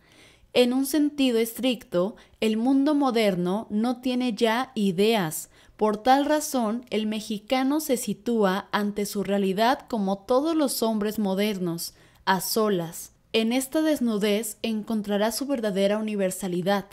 A: En un sentido estricto, el mundo moderno no tiene ya ideas. Por tal razón, el mexicano se sitúa ante su realidad como todos los hombres modernos, a solas. En esta desnudez encontrará su verdadera universalidad,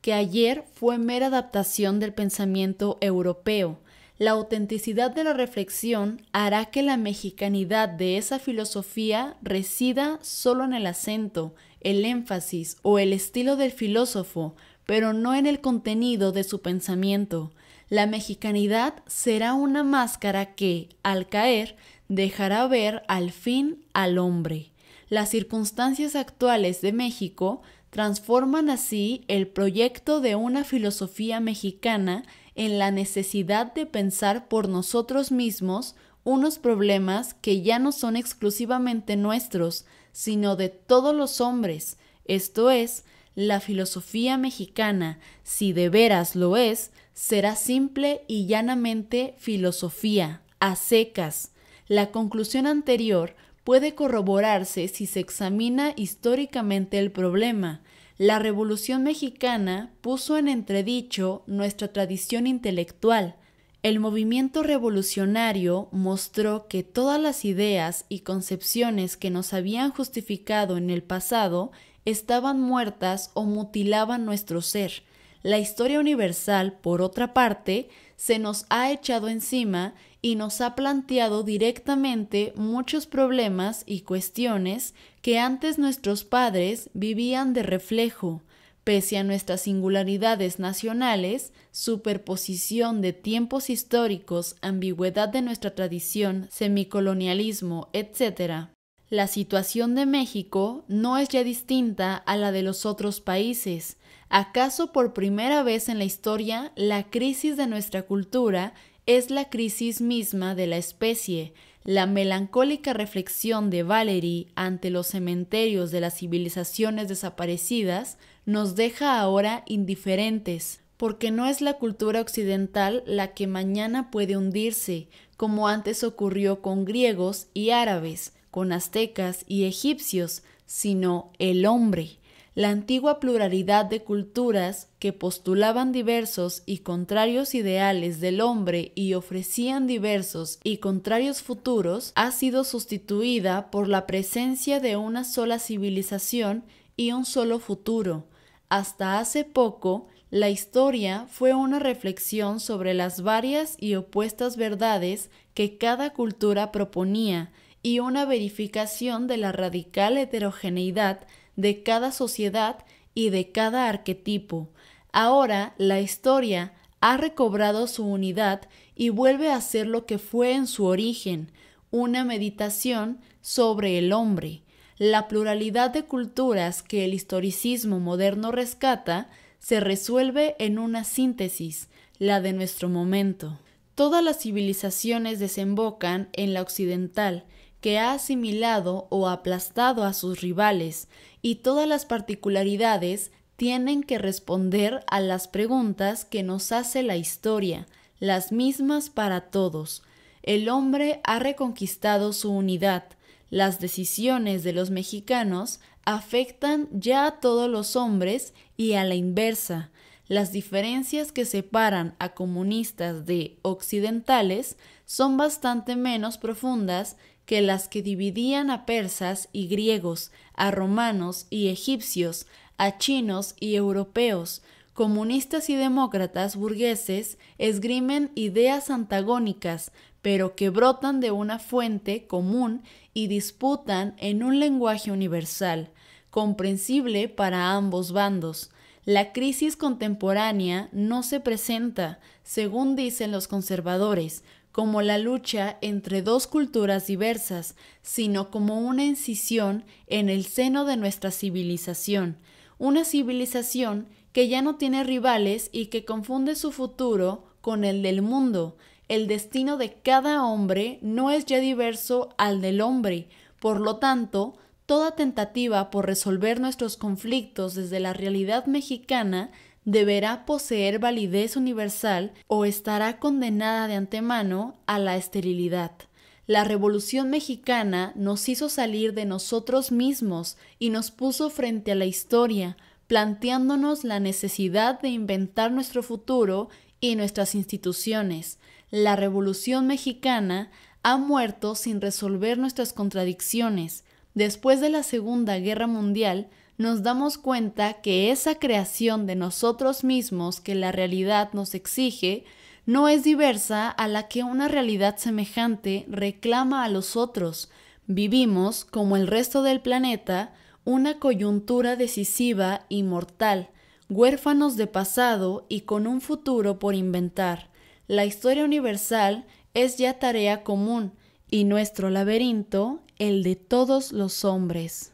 A: que ayer fue mera adaptación del pensamiento europeo. La autenticidad de la reflexión hará que la mexicanidad de esa filosofía resida solo en el acento, el énfasis o el estilo del filósofo, pero no en el contenido de su pensamiento. La mexicanidad será una máscara que, al caer, dejará ver al fin al hombre. Las circunstancias actuales de México transforman así el proyecto de una filosofía mexicana en la necesidad de pensar por nosotros mismos unos problemas que ya no son exclusivamente nuestros, sino de todos los hombres, esto es, la filosofía mexicana, si de veras lo es, será simple y llanamente filosofía, a secas. La conclusión anterior puede corroborarse si se examina históricamente el problema. La Revolución Mexicana puso en entredicho nuestra tradición intelectual. El movimiento revolucionario mostró que todas las ideas y concepciones que nos habían justificado en el pasado estaban muertas o mutilaban nuestro ser. La historia universal, por otra parte, se nos ha echado encima y nos ha planteado directamente muchos problemas y cuestiones que antes nuestros padres vivían de reflejo, pese a nuestras singularidades nacionales, superposición de tiempos históricos, ambigüedad de nuestra tradición, semicolonialismo, etc. La situación de México no es ya distinta a la de los otros países, ¿Acaso por primera vez en la historia la crisis de nuestra cultura es la crisis misma de la especie? La melancólica reflexión de Valery ante los cementerios de las civilizaciones desaparecidas nos deja ahora indiferentes, porque no es la cultura occidental la que mañana puede hundirse, como antes ocurrió con griegos y árabes, con aztecas y egipcios, sino el hombre la antigua pluralidad de culturas que postulaban diversos y contrarios ideales del hombre y ofrecían diversos y contrarios futuros ha sido sustituida por la presencia de una sola civilización y un solo futuro. Hasta hace poco, la historia fue una reflexión sobre las varias y opuestas verdades que cada cultura proponía y una verificación de la radical heterogeneidad de cada sociedad y de cada arquetipo. Ahora la historia ha recobrado su unidad y vuelve a ser lo que fue en su origen, una meditación sobre el hombre. La pluralidad de culturas que el historicismo moderno rescata se resuelve en una síntesis, la de nuestro momento. Todas las civilizaciones desembocan en la occidental, que ha asimilado o aplastado a sus rivales y todas las particularidades tienen que responder a las preguntas que nos hace la historia, las mismas para todos. El hombre ha reconquistado su unidad. Las decisiones de los mexicanos afectan ya a todos los hombres y a la inversa. Las diferencias que separan a comunistas de occidentales son bastante menos profundas que las que dividían a persas y griegos, a romanos y egipcios, a chinos y europeos, comunistas y demócratas burgueses esgrimen ideas antagónicas, pero que brotan de una fuente común y disputan en un lenguaje universal, comprensible para ambos bandos. La crisis contemporánea no se presenta, según dicen los conservadores, como la lucha entre dos culturas diversas, sino como una incisión en el seno de nuestra civilización, una civilización que ya no tiene rivales y que confunde su futuro con el del mundo. El destino de cada hombre no es ya diverso al del hombre, por lo tanto, toda tentativa por resolver nuestros conflictos desde la realidad mexicana deberá poseer validez universal o estará condenada de antemano a la esterilidad. La Revolución Mexicana nos hizo salir de nosotros mismos y nos puso frente a la historia, planteándonos la necesidad de inventar nuestro futuro y nuestras instituciones. La Revolución Mexicana ha muerto sin resolver nuestras contradicciones. Después de la Segunda Guerra Mundial, nos damos cuenta que esa creación de nosotros mismos que la realidad nos exige no es diversa a la que una realidad semejante reclama a los otros. Vivimos, como el resto del planeta, una coyuntura decisiva y mortal, huérfanos de pasado y con un futuro por inventar. La historia universal es ya tarea común y nuestro laberinto el de todos los hombres.